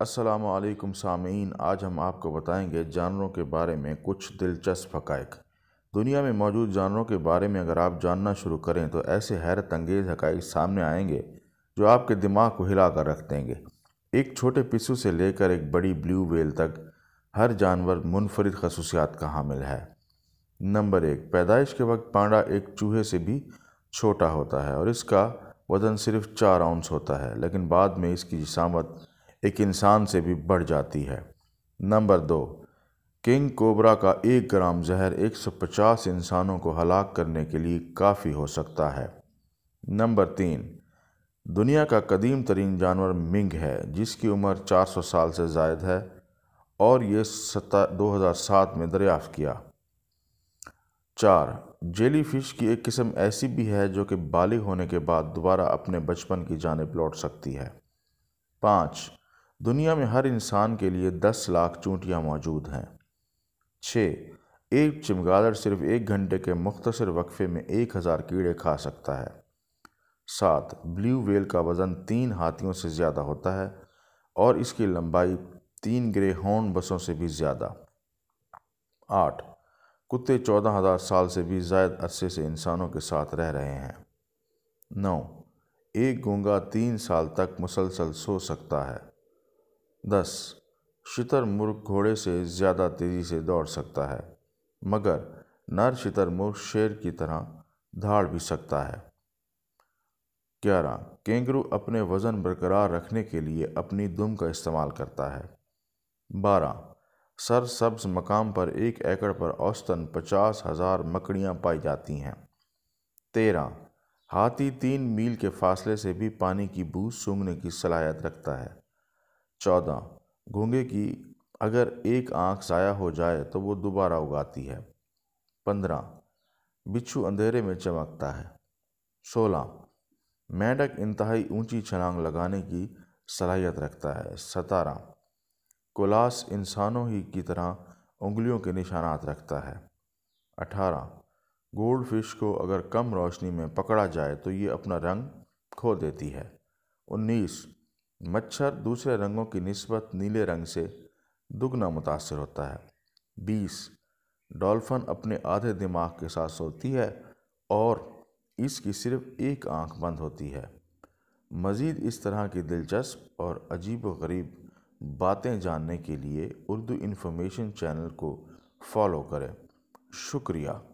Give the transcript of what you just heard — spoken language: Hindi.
असलकम सामीन आज हम आपको बताएंगे जानवरों के बारे में कुछ दिलचस्प हकाइक दुनिया में मौजूद जानवरों के बारे में अगर आप जानना शुरू करें तो ऐसे हैरत अंगेज़ हक़ सामने आएंगे जो आपके दिमाग को हिला कर रख देंगे एक छोटे पिसू से लेकर एक बड़ी ब्लू वेल तक हर जानवर मुनफरद खसूसियात का हामिल है नंबर एक पैदाइश के वक्त पांडा एक चूहे से भी छोटा होता है और इसका वज़न सिर्फ चार आउंस होता है लेकिन बाद में इसकी जिसामत एक इंसान से भी बढ़ जाती है नंबर दो किंग कोबरा का एक ग्राम जहर 150 इंसानों को हलाक करने के लिए काफ़ी हो सकता है नंबर तीन दुनिया का कदीम तरीन जानवर मिंग है जिसकी उम्र 400 साल से जायद है और ये सता 2007 में दरियाफ किया चार जेलीफिश की एक किस्म ऐसी भी है जो कि बालिग होने के बाद दोबारा अपने बचपन की जानब लौट सकती है पाँच दुनिया में हर इंसान के लिए दस लाख चूंटियाँ मौजूद हैं छः एक चमगादड़ सिर्फ एक घंटे के मुख्तर वक्फे में एक हज़ार कीड़े खा सकता है सात ब्लू वेल का वज़न तीन हाथियों से ज़्यादा होता है और इसकी लंबाई तीन ग्रे हॉर्न बसों से भी ज़्यादा आठ कुत्ते चौदह हज़ार साल से भी जायद अरसे से इंसानों के साथ रह रहे हैं नौ एक गंगा तीन साल तक मुसलसल सो सकता है दस शितरमुर्ग घोड़े से ज़्यादा तेज़ी से दौड़ सकता है मगर नर शितरमुर्ग शेर की तरह धाड़ भी सकता है ग्यारह केंगरू अपने वज़न बरकरार रखने के लिए अपनी दुम का इस्तेमाल करता है बारह सरसब्ज मकाम पर एक एकड़ पर औसतन पचास हज़ार मकड़ियाँ पाई जाती हैं तेरह हाथी तीन मील के फासले से भी पानी की बूझ सूंघने की सलाहियत रखता है चौदह घोंगे की अगर एक आंख साया हो जाए तो वो दोबारा उगाती है पंद्रह बिच्छू अंधेरे में चमकता है सोलह मेंढक इंतहाई ऊंची छलांग लगाने की सलाहियत रखता है सतारह कोलास इंसानों ही की तरह उंगलियों के निशानात रखता है अठारह गोल्ड फिश को अगर कम रोशनी में पकड़ा जाए तो ये अपना रंग खो देती है उन्नीस मच्छर दूसरे रंगों की नस्बत नीले रंग से दुगना मुतासर होता है बीस डॉल्फ़न अपने आधे दिमाग के साथ सोती है और इसकी सिर्फ एक आंख बंद होती है मज़ीद इस तरह की दिलचस्प और अजीब व गरीब बातें जानने के लिए उर्दू इन्फॉर्मेशन चैनल को फॉलो करें शुक्रिया